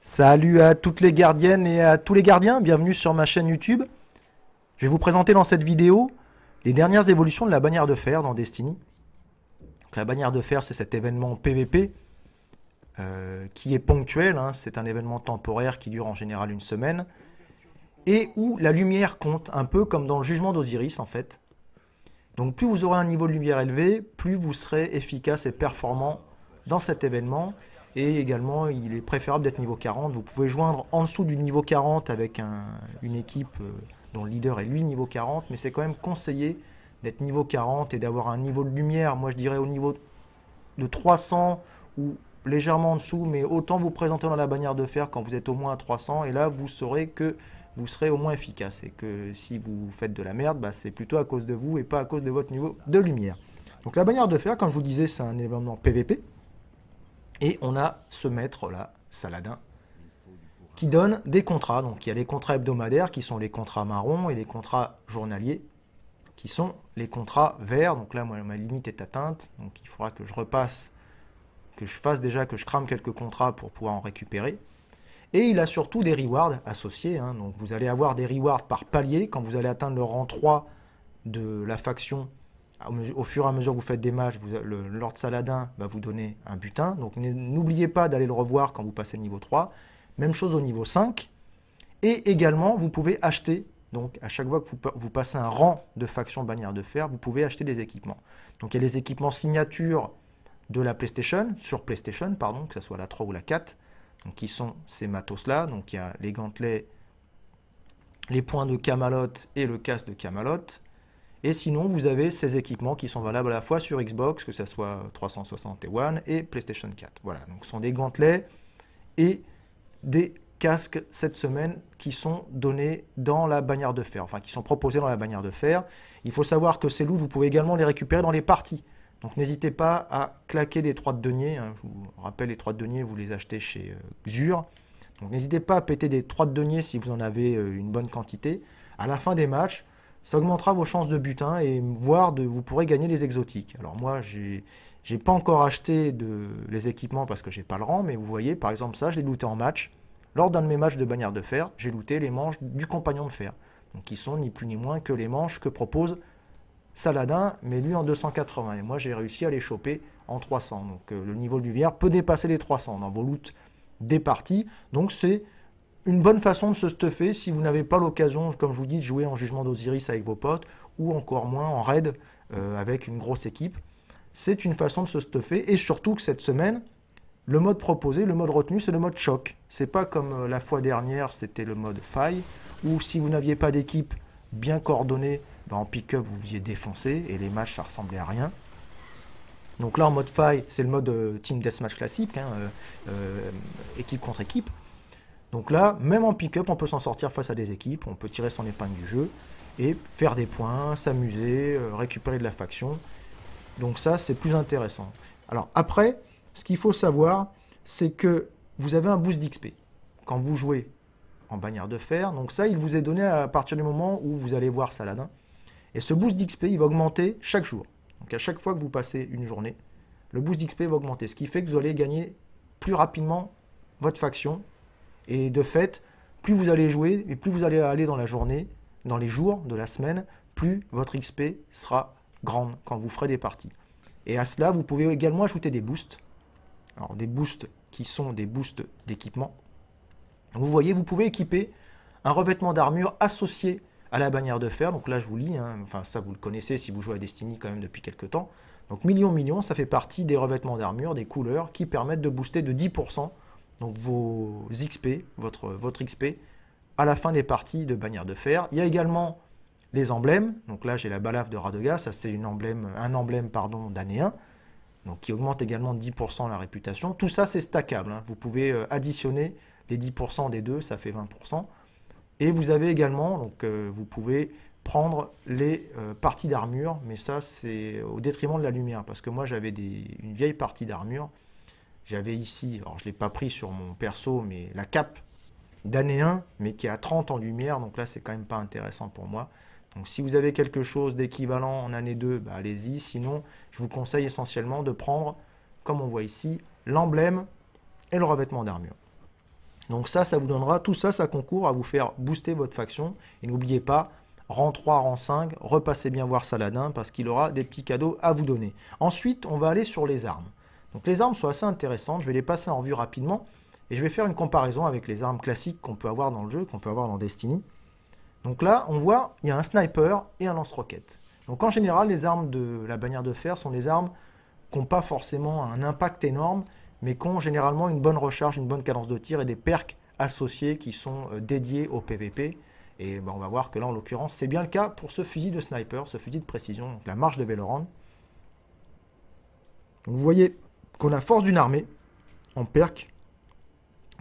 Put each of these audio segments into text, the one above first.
Salut à toutes les gardiennes et à tous les gardiens, bienvenue sur ma chaîne YouTube. Je vais vous présenter dans cette vidéo les dernières évolutions de la bannière de fer dans Destiny. la bannière de fer, c'est cet événement PVP euh, qui est ponctuel, hein. c'est un événement temporaire qui dure en général une semaine, et où la lumière compte, un peu comme dans le jugement d'Osiris en fait. Donc plus vous aurez un niveau de lumière élevé, plus vous serez efficace et performant dans cet événement, et également, il est préférable d'être niveau 40. Vous pouvez joindre en dessous du niveau 40 avec une équipe euh, dont le leader est lui niveau 40, mais c'est quand même conseillé d'être niveau 40 et d'avoir un niveau de lumière, moi je dirais au niveau de 300 ou légèrement en dessous, mais autant vous présenter dans la bannière de fer quand vous êtes au moins à 300, et là vous saurez que vous serez au moins efficace, et que si vous faites de la merde, bah, c'est plutôt à cause de vous et pas à cause de votre niveau de lumière. Donc la bannière de fer, comme je vous disais, c'est un événement PVP, et on a ce maître-là, Saladin, qui donne des contrats. Donc il y a les contrats hebdomadaires qui sont les contrats marrons et les contrats journaliers qui sont les contrats verts. Donc là, moi, ma limite est atteinte. Donc il faudra que je repasse, que je fasse déjà, que je crame quelques contrats pour pouvoir en récupérer. Et il a surtout des rewards associés. Hein. Donc vous allez avoir des rewards par palier. Quand vous allez atteindre le rang 3 de la faction, au fur et à mesure que vous faites des matchs, le Lord Saladin va vous donner un butin. Donc n'oubliez pas d'aller le revoir quand vous passez le niveau 3. Même chose au niveau 5. Et également, vous pouvez acheter, donc à chaque fois que vous, passez un rang de faction bannière de fer, vous pouvez acheter des équipements. Donc il y a les équipements signature de la PlayStation, sur PlayStation, pardon, que ce soit la 3 ou la 4, donc qui sont ces matos-là. Donc il y a les gantelets, les points de Camelot et le casque de Camelot et sinon, vous avez ces équipements qui sont valables à la fois sur Xbox, que ce soit 360 et One, et PlayStation 4. Voilà, donc ce sont des gantelets et des casques cette semaine qui sont donnés dans la bannière de fer, enfin qui sont proposés dans la bannière de fer. Il faut savoir que ces loups, vous pouvez également les récupérer dans les parties. Donc n'hésitez pas à claquer des trois de denier. Hein. Je vous rappelle, les trois de denier, vous les achetez chez euh, Xur. Donc n'hésitez pas à péter des trois de denier si vous en avez euh, une bonne quantité. À la fin des matchs, ça augmentera vos chances de butin hein, et voire de, vous pourrez gagner les exotiques. Alors moi, j'ai n'ai pas encore acheté les équipements parce que j'ai pas le rang, mais vous voyez, par exemple ça, je l'ai looté en match. Lors d'un de mes matchs de bannière de fer, j'ai looté les manches du compagnon de fer. Donc qui sont ni plus ni moins que les manches que propose Saladin, mais lui en 280. Et moi, j'ai réussi à les choper en 300. Donc euh, le niveau du VR peut dépasser les 300 dans vos loots des parties. Donc c'est une bonne façon de se stuffer si vous n'avez pas l'occasion, comme je vous dis, de jouer en jugement d'Osiris avec vos potes ou encore moins en raid euh, avec une grosse équipe. C'est une façon de se stuffer et surtout que cette semaine, le mode proposé, le mode retenu, c'est le mode choc. C'est pas comme euh, la fois dernière, c'était le mode faille où si vous n'aviez pas d'équipe bien coordonnée, ben, en pick-up vous faisiez défoncé, et les matchs ça ressemblait à rien. Donc là en mode faille, c'est le mode euh, team deathmatch classique, hein, équipe contre équipe. Donc là, même en pick-up, on peut s'en sortir face à des équipes, on peut tirer son épingle du jeu et faire des points, s'amuser, euh, récupérer de la faction. Donc ça, c'est plus intéressant. Alors après, ce qu'il faut savoir, c'est que vous avez un boost d'XP quand vous jouez en bannière de fer. Donc ça, il vous est donné à partir du moment où vous allez voir Saladin. Et ce boost d'XP, il va augmenter chaque jour. Donc à chaque fois que vous passez une journée, le boost d'XP va augmenter. Ce qui fait que vous allez gagner plus rapidement votre faction et de fait, plus vous allez jouer et plus vous allez aller dans la journée, dans les jours de la semaine, plus votre XP sera grande quand vous ferez des parties. Et à cela, vous pouvez également ajouter des boosts. Alors des boosts qui sont des boosts d'équipement. Vous voyez, vous pouvez équiper un revêtement d'armure associé à la bannière de fer. Donc là, je vous lis, hein. enfin ça vous le connaissez si vous jouez à Destiny quand même depuis quelques temps. Donc million million, ça fait partie des revêtements d'armure, des couleurs qui permettent de booster de 10% donc vos XP, votre, XP, à la fin des parties de bannière de fer. Il y a également les emblèmes. Donc là, j'ai la balave de Radoga, ça c'est un emblème pardon d'année 1, donc qui augmente également 10% la réputation. Tout ça, c'est stackable. Hein. Vous pouvez euh, additionner les 10% des deux, ça fait 20%. Et vous avez également, donc euh, vous pouvez prendre les euh, parties d'armure, mais ça c'est au détriment de la lumière, parce que moi j'avais une vieille partie d'armure j'avais ici, alors je ne l'ai pas pris sur mon perso, mais la cape d'année 1, mais qui est à 30 en lumière. Donc là, c'est quand même pas intéressant pour moi. Donc si vous avez quelque chose d'équivalent en année 2, bah, allez-y. Sinon, je vous conseille essentiellement de prendre, comme on voit ici, l'emblème et le revêtement d'armure. Donc ça, ça vous donnera, tout ça, ça concourt à vous faire booster votre faction. Et n'oubliez pas, rang 3, rang 5, repassez bien voir Saladin parce qu'il aura des petits cadeaux à vous donner. Ensuite, on va aller sur les armes. Donc les armes sont assez intéressantes, je vais les passer en revue rapidement et je vais faire une comparaison avec les armes classiques qu'on peut avoir dans le jeu, qu'on peut avoir dans Destiny. Donc là, on voit, il y a un sniper et un lance-roquette. Donc en général, les armes de la bannière de fer sont les armes qui n'ont pas forcément un impact énorme, mais qui ont généralement une bonne recharge, une bonne cadence de tir et des perks associés qui sont euh, dédiés au PVP. Et ben, on va voir que là, en l'occurrence, c'est bien le cas pour ce fusil de sniper, ce fusil de précision, la marche de Donc vous voyez, qu'on a force d'une armée en perque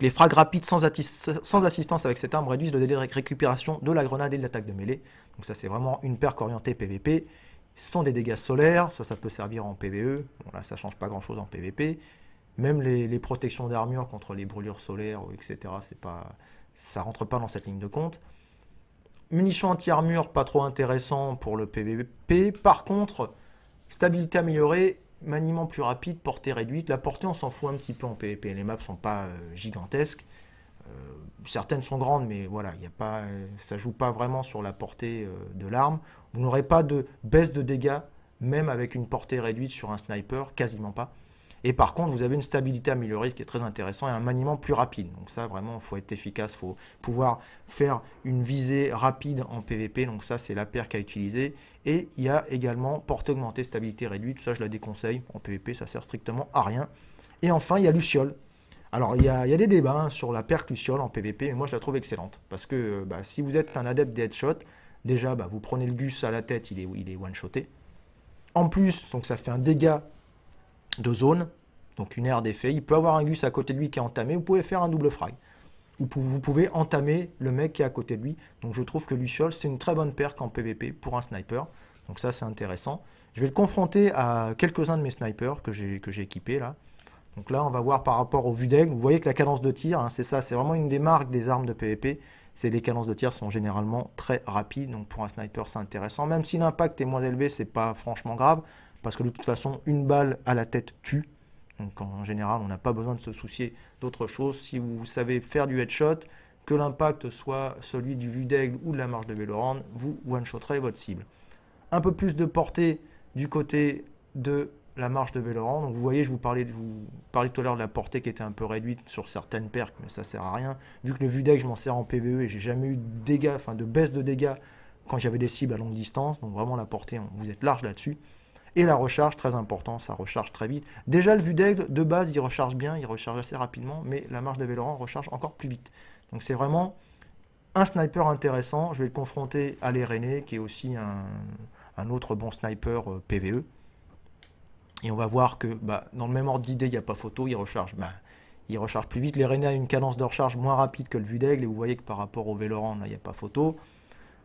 les frags rapides sans, assistance avec cette arme réduisent le délai de récupération de la grenade et de l'attaque de mêlée. Donc ça c'est vraiment une perque orientée PVP. Sans des dégâts solaires, ça ça peut servir en PVE. Bon là ça change pas grand chose en PVP. Même les, protections d'armure contre les brûlures solaires, etc. Ça pas, ça rentre pas dans cette ligne de compte. Munitions anti-armure, pas trop intéressant pour le PVP. Par contre, stabilité améliorée, maniement plus rapide, portée réduite. La portée, on s'en fout un petit peu en PvP. Les maps sont pas euh, gigantesques. Euh, certaines sont grandes, mais voilà, y a pas, euh, ça joue pas vraiment sur la portée de l'arme. Vous n'aurez pas de baisse de dégâts, même avec une portée réduite sur un sniper, quasiment pas. Et par contre, vous avez une stabilité améliorée, ce qui est très intéressant, et un maniement plus rapide. Donc ça, vraiment, il faut être efficace, il faut pouvoir faire une visée rapide en PVP. Donc ça, c'est la perque à utiliser Et il y a également porte augmentée, stabilité réduite. Ça, je la déconseille. En PVP, ça sert strictement à rien. Et enfin, il y a Luciole. Alors, il y, a, des débats hein, sur la perque Luciole en PVP, mais moi, je la trouve excellente. Parce que euh, bah, si vous êtes un adepte des headshots, déjà, bah, vous prenez le Gus à la tête, il est, il est one-shoté. En plus, donc ça fait un dégât de zone, donc une aire d'effet. Il peut avoir un gus à côté de lui qui est entamé, vous pouvez faire un double frag. Ou vous pouvez entamer le mec qui est à côté de lui. Donc je trouve que Luciol, c'est une très bonne perque en PvP pour un sniper. Donc ça, c'est intéressant. Je vais le confronter à quelques-uns de mes snipers que j'ai équipés là. Donc là, on va voir par rapport au vue d'aigle. Vous voyez que la cadence de tir, hein, c'est ça, c'est vraiment une des marques des armes de PvP. C'est les cadences de tir sont généralement très rapides. Donc pour un sniper, c'est intéressant. Même si l'impact est moins élevé, c'est pas franchement grave parce que de toute façon, une balle à la tête tue. Donc en général, on n'a pas besoin de se soucier d'autre chose. Si vous savez faire du headshot, que l'impact soit celui du vue d'aigle ou de la marche de Vélorand, vous one-shoterez votre cible. Un peu plus de portée du côté de la marche de Vélorand. Donc vous voyez, je vous parlais, vous tout à l'heure de la portée qui était un peu réduite sur certaines perques, mais ça sert à rien. Vu que le vue d'aigle, je m'en sers en PVE et j'ai jamais eu dégâts, de baisse de dégâts quand j'avais des cibles à longue distance. Donc vraiment la portée, vous êtes large là-dessus. Et la recharge, très important, ça recharge très vite. Déjà, le vue d'aigle, de base, il recharge bien, il recharge assez rapidement, mais la marche de Véloran recharge encore plus vite. Donc c'est vraiment un sniper intéressant. Je vais le confronter à l'Erené, qui est aussi un, autre bon sniper euh, PVE. Et on va voir que bah, dans le même ordre d'idée, il n'y a pas photo, il recharge. Bah, il recharge plus vite. L'Erené a une cadence de recharge moins rapide que le vue d'aigle, et vous voyez que par rapport au Véloran, là, il n'y a pas photo.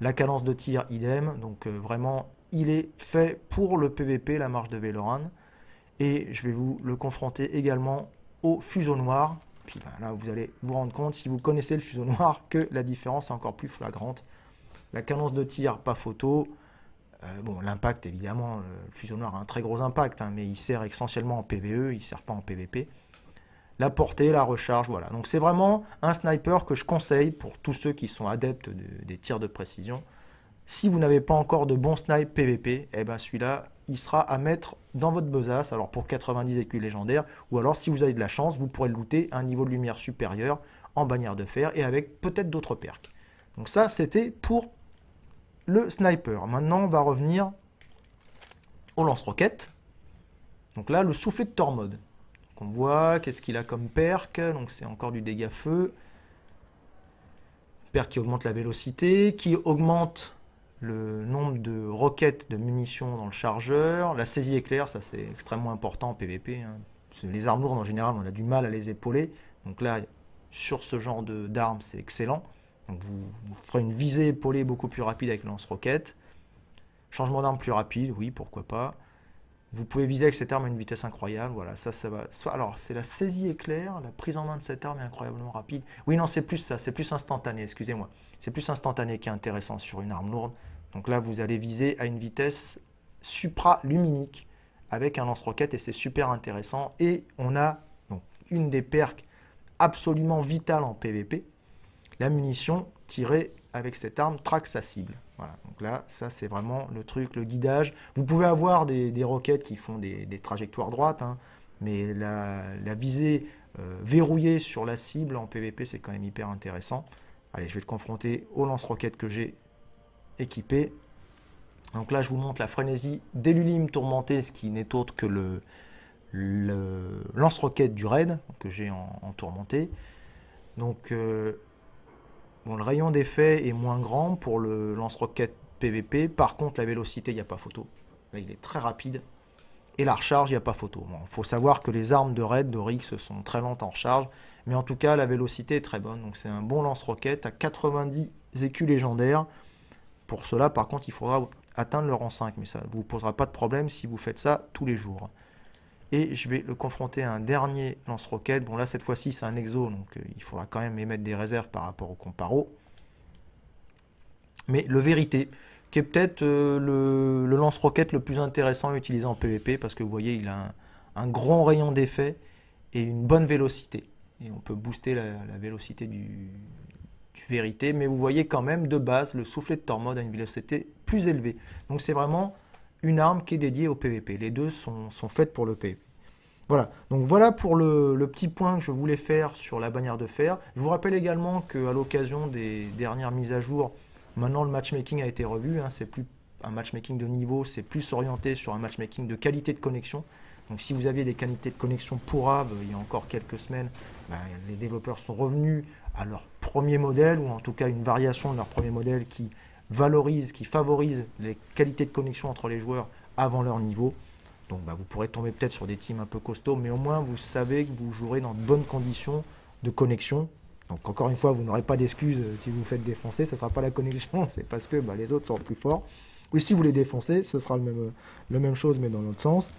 La cadence de tir, idem. Donc euh, vraiment il est fait pour le PVP, la marche de Vélorane. Et je vais vous le confronter également au fuseau noir. Puis ben, là, vous allez vous rendre compte, si vous connaissez le fuseau noir, que la différence est encore plus flagrante. La cadence de tir, pas photo. Euh, bon, l'impact, évidemment, euh, le fuseau noir a un très gros impact, hein, mais il sert essentiellement en PVE, il ne sert pas en PVP. La portée, la recharge, voilà. Donc c'est vraiment un sniper que je conseille pour tous ceux qui sont adeptes des tirs de précision. Si vous n'avez pas encore de bon snipe PVP, eh ben celui-là, il sera à mettre dans votre besace, alors pour 90 écus légendaires, ou alors si vous avez de la chance, vous pourrez le looter à un niveau de lumière supérieur en bannière de fer et avec peut-être d'autres perks. Donc ça, c'était pour le sniper. Maintenant, on va revenir au lance-roquette. Donc là, le soufflet de Tormod. on voit qu'est-ce qu'il a comme perk. Donc c'est encore du dégât feu. Perk qui augmente la vélocité, qui augmente le nombre de roquettes de munitions dans le chargeur, la saisie éclair, ça c'est extrêmement important en PVP. Hein. Les armes lourdes en général, on a du mal à les épauler. Donc là, sur ce genre d'armes, c'est excellent. vous, ferez une visée épaulée beaucoup plus rapide avec lance-roquette. Changement d'arme plus rapide, oui, pourquoi pas. Vous pouvez viser avec cette arme à une vitesse incroyable. Voilà, ça, ça va. Alors, c'est la saisie éclair, la prise en main de cette arme est incroyablement rapide. Oui, non, c'est plus ça, c'est plus instantané, excusez-moi. C'est plus instantané qui est intéressant sur une arme lourde. Donc là, vous allez viser à une vitesse supraluminique avec un lance-roquette et c'est super intéressant. Et on a une des perques absolument vitales en PVP, la munition tirée avec cette arme traque sa cible. Voilà, donc là, ça c'est vraiment le truc, le guidage. Vous pouvez avoir des, roquettes qui font des, trajectoires droites, hein, mais la, visée euh, verrouillée sur la cible en PVP, c'est quand même hyper intéressant. Allez, je vais te confronter au lance-roquette que j'ai équipé. Donc là, je vous montre la frénésie d'Elulim tourmenté, ce qui n'est autre que le, lance-roquette du raid que j'ai en, tourmenté. Donc, euh, bon, le rayon d'effet est moins grand pour le lance-roquette PVP. Par contre, la vélocité, il n'y a pas photo. il est très rapide. Et la recharge, il n'y a pas photo. Il faut savoir que les armes de raid, d'Orix, sont très lentes en recharge. Mais en tout cas, la vélocité est très bonne. Donc, c'est un bon lance-roquette à 90 écus légendaires. Pour cela, par contre, il faudra atteindre le rang 5, mais ça ne vous posera pas de problème si vous faites ça tous les jours. Et je vais le confronter à un dernier lance-roquette. Bon là, cette fois-ci, c'est un exo, donc euh, il faudra quand même émettre des réserves par rapport au comparo. Mais le vérité, qui est peut-être euh, le, lance-roquette le plus intéressant à utiliser en PvP, parce que vous voyez, il a un, grand rayon d'effet et une bonne vélocité. Et on peut booster la vélocité du, vérité, mais vous voyez quand même de base le soufflet de tormode à une vitesse plus élevée. Donc c'est vraiment une arme qui est dédiée au PVP. Les deux sont, faites pour le PVP. Voilà, donc voilà pour le, petit point que je voulais faire sur la bannière de fer. Je vous rappelle également qu'à l'occasion des dernières mises à jour, maintenant le matchmaking a été revu, hein. c'est plus un matchmaking de niveau, c'est plus orienté sur un matchmaking de qualité de connexion. Donc si vous aviez des qualités de connexion pourables euh, il y a encore quelques semaines, ben, les développeurs sont revenus à leur premier modèle, ou en tout cas une variation de leur premier modèle qui valorise, qui favorise les qualités de connexion entre les joueurs avant leur niveau. Donc ben, vous pourrez tomber peut-être sur des teams un peu costauds, mais au moins vous savez que vous jouerez dans de bonnes conditions de connexion. Donc encore une fois, vous n'aurez pas d'excuses euh, si vous vous faites défoncer, ça ne sera pas la connexion, c'est parce que ben, les autres sont plus forts. Ou si vous les défoncez, ce sera la euh, même chose mais dans l'autre sens.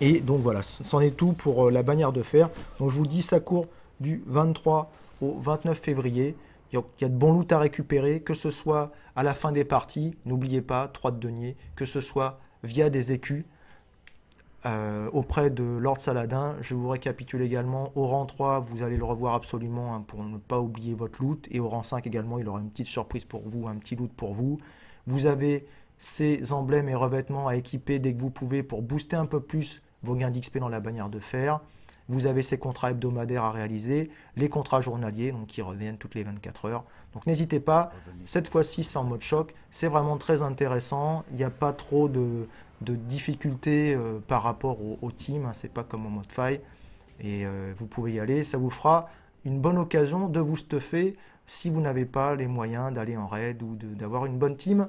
Et donc voilà, c'en est tout pour euh, la bannière de fer. Donc je vous dis, ça court du 23 au 29 février. Il y a de bons loot à récupérer, que ce soit à la fin des parties, n'oubliez pas, 3 de deniers, que ce soit via des écus euh, auprès de Lord Saladin. Je vous récapitule également, au rang 3, vous allez le revoir absolument hein, pour ne pas oublier votre loot. Et au rang 5 également, il aura une petite surprise pour vous, un petit loot pour vous. Vous avez ces emblèmes et revêtements à équiper dès que vous pouvez pour booster un peu plus vos gains d'XP dans la bannière de fer. Vous avez ces contrats hebdomadaires à réaliser, les contrats journaliers donc qui reviennent toutes les 24 heures. Donc n'hésitez pas, cette fois-ci c'est en mode choc, c'est vraiment très intéressant, il n'y a pas trop de, difficultés euh, par rapport au, team, hein. c'est pas comme en mode faille. Et euh, vous pouvez y aller, ça vous fera une bonne occasion de vous stuffer si vous n'avez pas les moyens d'aller en raid ou d'avoir une bonne team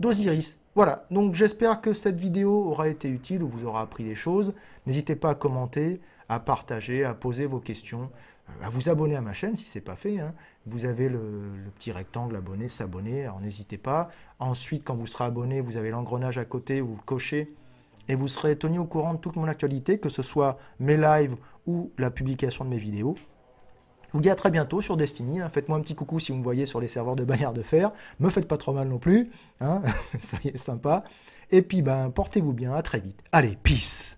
d'Osiris. Voilà, donc j'espère que cette vidéo aura été utile ou vous aura appris des choses. N'hésitez pas à commenter, à partager, à poser vos questions, euh, à vous abonner à ma chaîne si ce n'est pas fait. Hein. Vous avez le, petit rectangle abonné s'abonner, alors n'hésitez pas. Ensuite, quand vous serez abonné, vous avez l'engrenage à côté, vous cochez et vous serez tenu au courant de toute mon actualité, que ce soit mes lives ou la publication de mes vidéos vous dis à très bientôt sur Destiny. Hein. Faites-moi un petit coucou si vous me voyez sur les serveurs de bannière de Fer. Me faites pas trop mal non plus. Hein. Soyez sympa. Et puis, ben, portez-vous bien. À très vite. Allez, peace